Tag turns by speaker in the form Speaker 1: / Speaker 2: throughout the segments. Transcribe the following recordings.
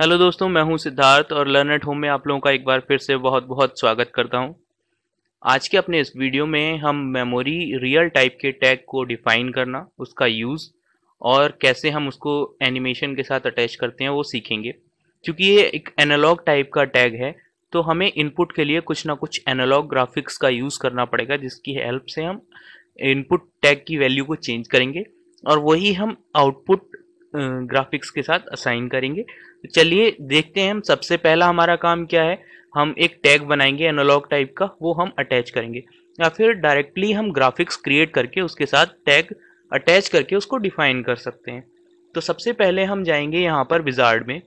Speaker 1: Hello दोस्तों मैं हूं सिद्धार्थ और लर्न एट होम में आप लोगों का एक बार फिर से बहुत बहुत स्वागत करता हूं आज के अपने इस वीडियो में हम मेमोरी रियल टाइप के टैग को डिफाइन करना उसका यूज़ और कैसे हम उसको एनिमेशन के साथ अटैच करते हैं वो सीखेंगे क्योंकि ये एक एनालॉग टाइप का टैग है तो हमें इनपुट के लिए कुछ ना कुछ एनालॉग ग्राफिक्स का यूज़ करना पड़ेगा जिसकी हेल्प से हम इनपुट टैग की वैल्यू को चेंज करेंगे और वही हम आउटपुट ग्राफिक्स के साथ असाइन करेंगे चलिए देखते हैं हम सबसे पहला हमारा काम क्या है हम एक टैग बनाएंगे एनालॉग टाइप का वो हम अटैच करेंगे या फिर डायरेक्टली हम ग्राफिक्स क्रिएट करके उसके साथ टैग अटैच करके उसको डिफाइन कर सकते हैं तो सबसे पहले हम जाएंगे यहाँ पर विजार्ड में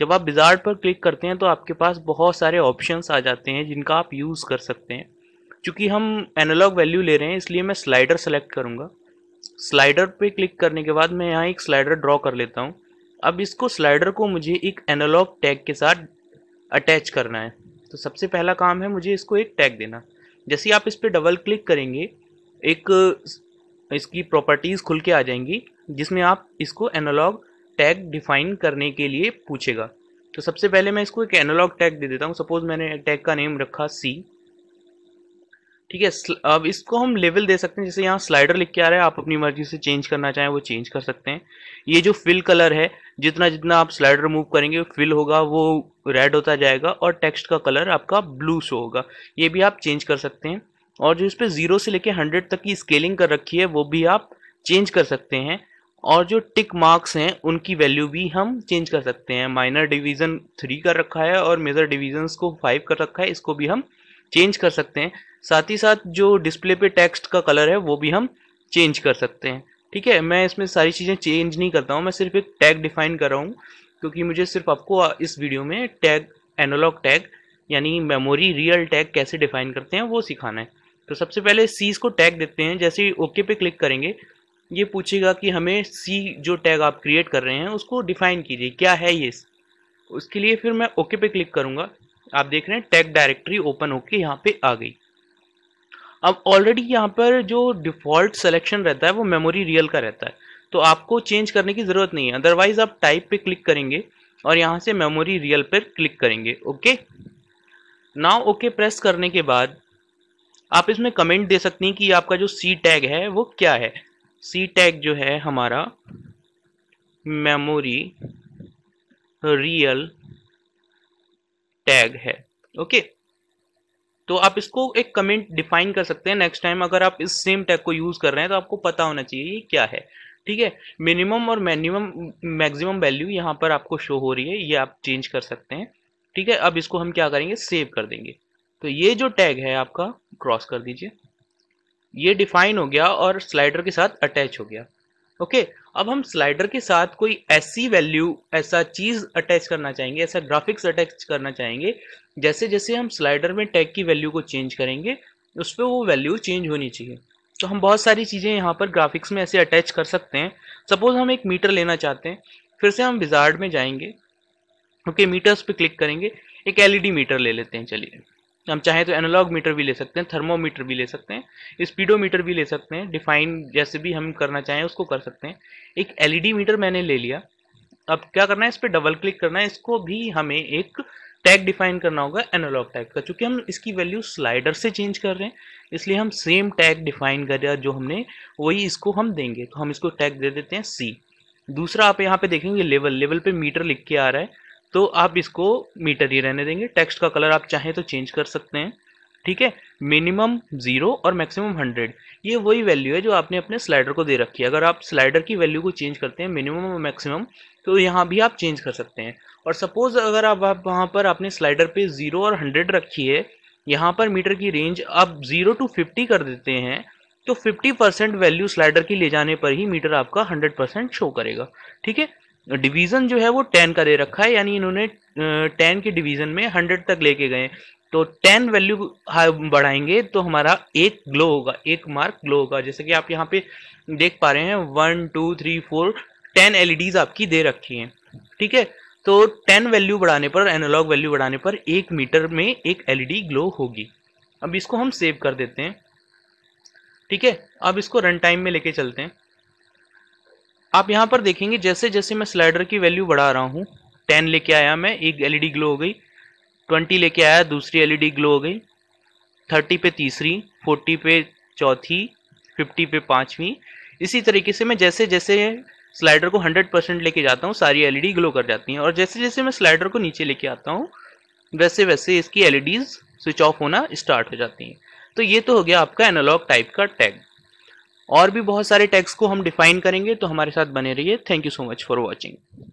Speaker 1: जब आप विजार्ड पर क्लिक करते हैं तो आपके पास बहुत सारे ऑप्शंस आ जाते हैं जिनका आप यूज़ कर सकते हैं चूँकि हम एनालॉग वैल्यू ले रहे हैं इसलिए मैं स्लाइडर सेलेक्ट करूँगा स्लाइडर पे क्लिक करने के बाद मैं यहाँ एक स्लाइडर ड्रॉ कर लेता हूँ अब इसको स्लाइडर को मुझे एक एनालॉग टैग के साथ अटैच करना है तो सबसे पहला काम है मुझे इसको एक टैग देना जैसे आप इस पर डबल क्लिक करेंगे एक इसकी प्रॉपर्टीज़ खुल के आ जाएंगी जिसमें आप इसको एनालॉग टैग डिफाइन करने के लिए पूछेगा तो सबसे पहले मैं इसको एक एनालॉग टैग दे देता हूँ सपोज़ मैंने टैग का नेम रखा सी ठीक है अब इसको हम लेवल दे सकते हैं जैसे यहाँ स्लाइडर लिख के आ रहा है आप अपनी मर्जी से चेंज करना चाहें वो चेंज कर सकते हैं ये जो फिल कलर है जितना जितना आप स्लाइडर मूव करेंगे फिल होगा वो रेड होता जाएगा और टेक्स्ट का कलर आपका ब्लू शो होगा ये भी आप चेंज कर सकते हैं और जो इस पर ज़ीरो से लेके हंड्रेड तक की स्केलिंग कर रखी है वो भी आप चेंज कर सकते हैं और जो टिक मार्क्स हैं उनकी वैल्यू भी हम चेंज कर सकते हैं माइनर डिवीज़न थ्री कर रखा है और मेजर डिवीजन्स को फाइव कर रखा है इसको भी हम चेंज कर सकते हैं साथ ही साथ जो डिस्प्ले पे टेक्स्ट का कलर है वो भी हम चेंज कर सकते हैं ठीक है मैं इसमें सारी चीज़ें चेंज नहीं करता हूँ मैं सिर्फ एक टैग डिफाइन कर रहा हूँ क्योंकि मुझे सिर्फ आपको इस वीडियो में टैग एनालॉग टैग यानी मेमोरी रियल टैग कैसे डिफाइन करते हैं वो सिखाना है तो सबसे पहले सीज को टैग देते हैं जैसे ही ओके पे क्लिक करेंगे ये पूछेगा कि हमें सी जो टैग आप क्रिएट कर रहे हैं उसको डिफाइन कीजिए क्या है ये उसके लिए फिर मैं ओके पे क्लिक करूँगा आप देख रहे हैं टैग डायरेक्टरी ओपन होके यहाँ पे आ गई अब ऑलरेडी यहाँ पर जो डिफ़ॉल्ट सेलेक्शन रहता है वो मेमोरी रियल का रहता है तो आपको चेंज करने की ज़रूरत नहीं है अदरवाइज़ आप टाइप पे क्लिक करेंगे और यहाँ से मेमोरी रियल पर क्लिक करेंगे ओके नाउ ओके प्रेस करने के बाद आप इसमें कमेंट दे सकती हैं कि आपका जो सी टैग है वो क्या है सी टैग जो है हमारा मेमोरी रियल टैग है ओके okay? तो आप इसको एक कमेंट डिफाइन कर सकते हैं नेक्स्ट टाइम अगर आप इस सेम टैग को यूज़ कर रहे हैं तो आपको पता होना चाहिए ये क्या है ठीक है मिनिमम और मिनिमम मैक्सिमम वैल्यू यहाँ पर आपको शो हो रही है ये आप चेंज कर सकते हैं ठीक है अब इसको हम क्या करेंगे सेव कर देंगे तो ये जो टैग है आपका क्रॉस कर दीजिए ये डिफाइन हो गया और स्लाइडर के साथ अटैच हो गया ओके okay, अब हम स्लाइडर के साथ कोई ऐसी वैल्यू ऐसा चीज अटैच करना चाहेंगे ऐसा ग्राफिक्स अटैच करना चाहेंगे जैसे जैसे हम स्लाइडर में टैग की वैल्यू को चेंज करेंगे उस पर वो वैल्यू चेंज होनी चाहिए तो हम बहुत सारी चीज़ें यहाँ पर ग्राफिक्स में ऐसे अटैच कर सकते हैं सपोज हम एक मीटर लेना चाहते हैं फिर से हम विजार्ड में जाएंगे ओके okay, मीटर्स पे क्लिक करेंगे एक एलईडी मीटर ले लेते हैं चलिए हम चाहें तो एनालॉग मीटर भी ले सकते हैं थर्मोमीटर भी ले सकते हैं स्पीडोमीटर भी ले सकते हैं डिफाइन जैसे भी हम करना चाहें उसको कर सकते हैं एक एलईडी मीटर मैंने ले लिया अब क्या करना है इस पर डबल क्लिक करना है इसको भी हमें एक टैग डिफाइन करना होगा एनालॉग टैग का चूँकि हम इसकी वैल्यू स्लाइडर से चेंज कर रहे हैं इसलिए हम सेम टैग डिफाइन कर रहे हैं जो हमने वही इसको हम देंगे तो हम इसको टैग दे देते हैं सी दूसरा आप यहाँ पे देखेंगे लेवल लेवल पे मीटर लिख के आ रहा है तो आप इसको मीटर ही रहने देंगे टेक्स्ट का कलर आप चाहें तो चेंज कर सकते हैं ठीक है मिनिमम जीरो और मैक्सिमम हंड्रेड ये वही वैल्यू है जो आपने अपने स्लाइडर को दे रखी है अगर आप स्लाइडर की वैल्यू को चेंज करते हैं मिनिमम और मैक्सिमम तो यहाँ भी आप चेंज कर सकते हैं और सपोज़ अगर आप, वहाँ पर आपने स्लाइडर पे ज़ीरो और हंड्रेड रखी है यहाँ पर मीटर की रेंज आप ज़ीरो टू फिफ्टी कर देते हैं तो फिफ्टी परसेंट वैल्यू स्लाइडर की ले जाने पर ही मीटर आपका हंड्रेड परसेंट शो करेगा ठीक है डिवीज़न जो है वो टेन का दे रखा है यानी इन्होंने टेन के डिवीज़न में हंड्रेड तक लेके गए तो टेन वैल्यू बढ़ाएंगे तो हमारा एक ग्लो होगा एक मार्क ग्लो होगा जैसे कि आप यहाँ पे देख पा रहे हैं one two three four ten L आपकी दे रखी हैं ठीक है तो टेन वैल्यू बढ़ाने पर एनालॉग वैल्यू बढ़ाने पर एक मीटर में एक एल ग्लो होगी अब इसको हम सेव कर देते हैं ठीक है अब इसको रन टाइम में लेके चलते हैं आप यहाँ पर देखेंगे जैसे जैसे मैं स्लाइडर की वैल्यू बढ़ा रहा हूँ टेन लेके आया मैं एक एलईडी ग्लो हो गई ट्वेंटी लेके आया दूसरी एलईडी ग्लो हो गई थर्टी पे तीसरी फोर्टी पे चौथी फिफ्टी पे पाँचवीं इसी तरीके से मैं जैसे जैसे स्लाइडर को हंड्रेड परसेंट लेके जाता हूँ सारी एलईडी ग्लो कर जाती हैं और जैसे जैसे मैं स्लाइडर को नीचे लेके आता हूँ वैसे वैसे इसकी एलईडीज स्विच ऑफ होना स्टार्ट हो जाती हैं तो ये तो हो गया आपका एनालॉग टाइप का टैग और भी बहुत सारे टैक्स को हम डिफाइन करेंगे तो हमारे साथ बने रहिए thank you so much for watching